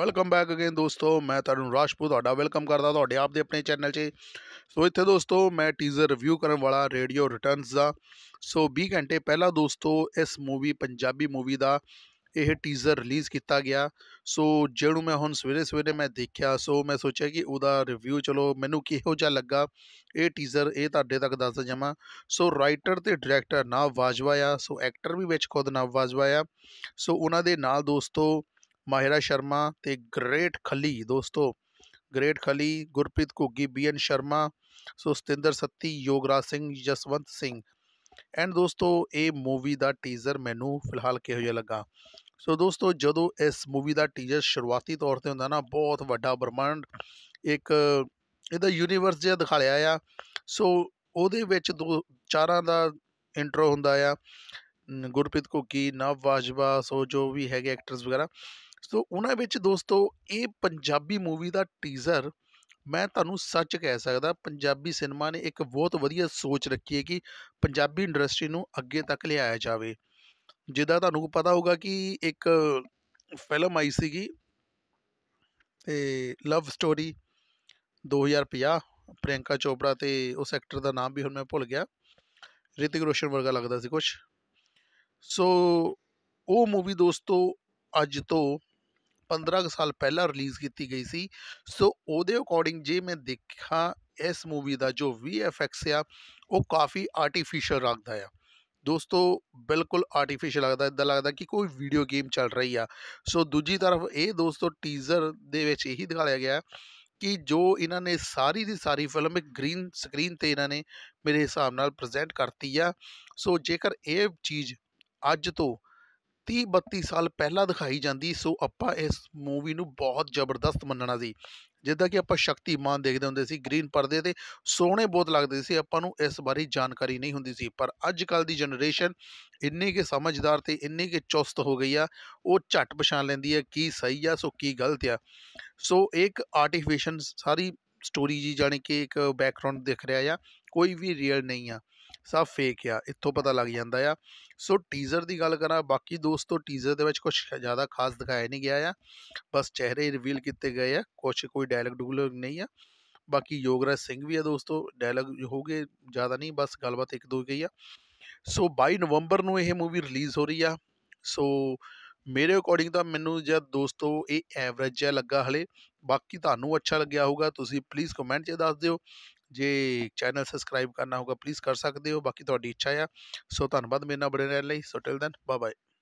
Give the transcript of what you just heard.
welcome back again ਦੋਸਤੋ ਮੈਂ ਤੁਹਾਨੂੰ ਰਾਜਪੂਤ ਤੁਹਾਡਾ ਵੈਲਕਮ ਕਰਦਾ ਤੁਹਾਡੇ ਆਪ ਦੇ ਆਪਣੇ ਚੈਨਲ 'ਚ ਸੋ ਇੱਥੇ ਦੋਸਤੋ ਮੈਂ ਟੀਜ਼ਰ ਰਿਵਿਊ ਕਰਨ ਵਾਲਾ ਰੇਡੀਓ ਰਿਟਰਨਸ ਦਾ ਸੋ 20 ਘੰਟੇ ਪਹਿਲਾਂ ਦੋਸਤੋ ਇਸ ਮੂਵੀ ਪੰਜਾਬੀ ਮੂਵੀ ਦਾ ਇਹ ਟੀਜ਼ਰ ਰਿਲੀਜ਼ ਕੀਤਾ ਗਿਆ ਸੋ ਜਿਹੜੂ ਮੈਂ ਹੁਣ ਸਵੇਰੇ ਸਵੇਰੇ ਮੈਂ ਦੇਖਿਆ ਸੋ ਮੈਂ ਸੋਚਿਆ ਕਿ ਉਹਦਾ ਰਿਵਿਊ ਚਲੋ ਮੈਨੂੰ ਕਿਹੋ ਜਿਹਾ ਲੱਗਾ ਇਹ ਟੀਜ਼ਰ ਇਹ ਤੁਹਾਡੇ ਤੱਕ ਦੱਸ ਜਾਵਾਂ ਸੋ ਰਾਈਟਰ ਤੇ ਡਾਇਰੈਕਟਰ ਨਾ ਵਾਜਵਾ ਆ ਸੋ ਐਕਟਰ ਵੀ ਵਿੱਚ ਖੁਦ ਨਾ ਵਾਜਵਾ ਆ ਸੋ ਉਹਨਾਂ ਦੇ ਨਾਲ ਦੋਸਤੋ ਮਾਹਿਰਾ ਸ਼ਰਮਾ ਤੇ ਗ੍ਰੇਟ ਖਲੀ ਦੋਸਤੋ great Khali Gurpreet Ghuggi BN Sharma so Satinder Satti Yograj Singh Jaswant Singh and ਦੋਸਤੋ ਇਹ ਮੂਵੀ ਦਾ ਟੀਜ਼ਰ ਮੈਨੂੰ ਫਿਲਹਾਲ ਕਿਹੋ ਜਿਹਾ ਲੱਗਾ ਸੋ ਦੋਸਤੋ ਜਦੋਂ ਇਸ ਮੂਵੀ ਦਾ ਟੀਜ਼ਰ ਸ਼ੁਰੂਆਤੀ ਤੌਰ ਤੇ ਹੁੰਦਾ ਨਾ ਬਹੁਤ ਵੱਡਾ ਬ੍ਰਹਮੰਡ ਇੱਕ ਇਹਦਾ ਯੂਨੀਵਰਸ ਜਿਹਾ ਦਿਖਾ ਲਿਆ ਆ ਸੋ ਉਹਦੇ ਵਿੱਚ ਦੋ ਚਾਰਾਂ ਦਾ ਇੰਟਰੋ ਹੁੰਦਾ ਆ ਗੁਰਪ੍ਰੀਤ ਕੋਕੀ ਨਵ ਵਾਜਵਾ ਸੋ ਜੋ ਵੀ ਹੈਗੇ ਐਕਟਰਸ ਵਗੈਰਾ ਸੋ ਉਹਨਾਂ ਵਿੱਚ ਦੋਸਤੋ ਇਹ ਪੰਜਾਬੀ ਮੂਵੀ ਦਾ ਟੀਜ਼ਰ ਮੈਂ ਤੁਹਾਨੂੰ ਸੱਚ ਕਹਿ ਸਕਦਾ ਪੰਜਾਬੀ ਸਿਨੇਮਾ ਨੇ ਇੱਕ ਬਹੁਤ ਵਧੀਆ ਸੋਚ ਰੱਖੀ ਹੈ ਕਿ ਪੰਜਾਬੀ ਇੰਡਸਟਰੀ ਨੂੰ ਅੱਗੇ ਤੱਕ ਲਿਆਇਆ ਜਾਵੇ ਜਿੱਦਾਂ ਤੁਹਾਨੂੰ ਪਤਾ ਹੋਊਗਾ ਕਿ ਇੱਕ ਫਿਲਮ ਆਈ ਸੀਗੀ ਤੇ ਲਵ ਸਟੋਰੀ 2050 ਪ੍ਰਿਯੰਕਾ ਚੋਪੜਾ ਤੇ ਉਸ ਐਕਟਰ ਦਾ ਨਾਮ ਵੀ ਹੁਣ ਮੈਂ ਭੁੱਲ ਗਿਆ ਰਿਤਿਕ ਰੋਸ਼ਨ ਵਰਗਾ ਲੱਗਦਾ ਸੀ ਕੁਝ ਸੋ ਉਹ ਮੂਵੀ ਦੋਸਤੋ ਅੱਜ ਤੋਂ 15 ਸਾਲ ਪਹਿਲਾਂ ਰਿਲੀਜ਼ ਕੀਤੀ ਗਈ ਸੀ ਸੋ ਉਹਦੇ ਅਕੋਰਡਿੰਗ ਜੇ ਮੈਂ ਦੇਖਾਂ ਇਸ ਮੂਵੀ ਦਾ ਜੋ VFX ਆ ਉਹ ਕਾਫੀ ਆਰਟੀਫੀਸ਼ੀਅਲ ਲੱਗਦਾ ਆ ਦੋਸਤੋ ਬਿਲਕੁਲ ਆਰਟੀਫੀਸ਼ੀਅਲ ਲੱਗਦਾ ਇਦਾਂ ਲੱਗਦਾ ਕਿ ਕੋਈ ਵੀਡੀਓ ਗੇਮ ਚੱਲ ਰਹੀ ਆ ਸੋ ਦੂਜੀ ਤਰਫ ਇਹ ਦੋਸਤੋ ਟੀਜ਼ਰ ਦੇ ਵਿੱਚ ਇਹੀ ਦਿਖਾਇਆ ਗਿਆ ਕਿ ਜੋ ਇਹਨਾਂ ਨੇ ਸਾਰੀ ਦੀ ਸਾਰੀ ਫਿਲਮ ਇੱਕ ਗ੍ਰੀਨ ਸਕਰੀਨ ਤੇ ਇਹਨਾਂ ਨੇ ਮੇਰੇ ਹਿਸਾਬ ਨਾਲ ਪ੍ਰੈਜ਼ੈਂਟ ਕਰਤੀ ਆ ਸੋ ਜੇਕਰ ਇਹ ਚੀਜ਼ ਅੱਜ ਤੋਂ 30 32 ਸਾਲ ਪਹਿਲਾਂ ਦਿਖਾਈ ਜਾਂਦੀ ਸੋ ਆਪਾਂ ਇਸ ਮੂਵੀ ਨੂੰ ਬਹੁਤ ਜ਼ਬਰਦਸਤ ਮੰਨਣਾ ਸੀ ਜਿੱਦਾਂ ਕਿ ਆਪਾਂ ਸ਼ਕਤੀਮਾਨ ਦੇਖਦੇ ਹੁੰਦੇ ਸੀ ਗ੍ਰੀਨ ਪਰਦੇ ਤੇ ਸੋਹਣੇ ਬਹੁਤ ਲੱਗਦੇ ਸੀ ਆਪਾਂ ਨੂੰ ਇਸ ਬਾਰੇ ਜਾਣਕਾਰੀ ਨਹੀਂ ਹੁੰਦੀ ਸੀ ਪਰ ਅੱਜ ਕੱਲ ਦੀ ਜਨਰੇਸ਼ਨ ਇੰਨੀ ਕਿ ਸਮਝਦਾਰ ਤੇ ਇੰਨੀ ਕਿ ਚੁਸਤ ਹੋ ਗਈ ਆ ਉਹ ਝਟ ਪਛਾਣ ਲੈਂਦੀ ਆ ਕੀ ਸਹੀ ਆ ਸੋ ਕੀ ਗਲਤ ਆ ਸੋ ਇੱਕ ਆਰਟੀਫੀਸ਼ੀਅਲ ਸਾਰੀ ਸਟੋਰੀ ਜੀ ਜਾਨੀ ਕਿ ਇੱਕ ਬੈਕਗ੍ਰਾਉਂਡ ਦਿਖ ਰਿਹਾ ਆ ਕੋਈ ਵੀ ਰੀਅਲ ਨਹੀਂ ਆ ਸਭ ਫੇਕ ਆ ਇੱਥੋਂ ਪਤਾ ਲੱਗ ਜਾਂਦਾ ਆ ਸੋ ਟੀਜ਼ਰ ਦੀ ਗੱਲ ਕਰਾਂ ਬਾਕੀ ਦੋਸਤੋ ਟੀਜ਼ਰ ਦੇ ਵਿੱਚ ਕੁਝ ਜ਼ਿਆਦਾ ਖਾਸ ਦਿਖਾਇਆ ਨਹੀਂ ਗਿਆ ਆ ਬਸ ਚਿਹਰੇ ਰਿਵੀਲ ਕੀਤੇ ਗਏ ਆ ਕੁਝ ਕੋਈ ਡਾਇਲੌਗ ਡੂਲੌਗ ਨਹੀਂ ਆ ਬਾਕੀ ਯੋਗਰਾਜ ਸਿੰਘ ਵੀ ਆ ਦੋਸਤੋ ਡਾਇਲੌਗ ਹੋਗੇ ਜ਼ਿਆਦਾ ਨਹੀਂ ਬਸ ਗੱਲਬਾਤ ਇੱਕ ਦੋ ਗਈ ਆ ਸੋ 22 ਨਵੰਬਰ ਨੂੰ ਇਹ ਮੂਵੀ ਰਿਲੀਜ਼ ਹੋ ਰਹੀ ਆ ਸੋ ਮੇਰੇ ਅਕੋਰਡਿੰਗ ਤਾਂ ਮੈਨੂੰ ਜਦ ਦੋਸਤੋ ਇਹ ਐਵਰੇਜ ਜਿਹਾ ਲੱਗਾ ਹਲੇ ਬਾਕੀ ਤੁਹਾਨੂੰ ਅੱਛਾ ਲੱਗਿਆ ਹੋਊਗਾ ਤੁਸੀਂ ਪਲੀਜ਼ ਕਮੈਂਟ 'ਚ ਦੱਸ ਦਿਓ ਜੇ ਚੈਨਲ ਸਬਸਕ੍ਰਾਈਬ ਕਰਨਾ ਹੋਗਾ ਪਲੀਜ਼ ਕਰ ਸਕਦੇ ਹੋ ਬਾਕੀ ਤੁਹਾਡੀ ਇੱਛਾ ਆ ਸੋ ਧੰਨਵਾਦ ਮੇਰੇ ਨਾਲ ਬਣੇ ਰਹਿਣ ਲਈ so till then bye bye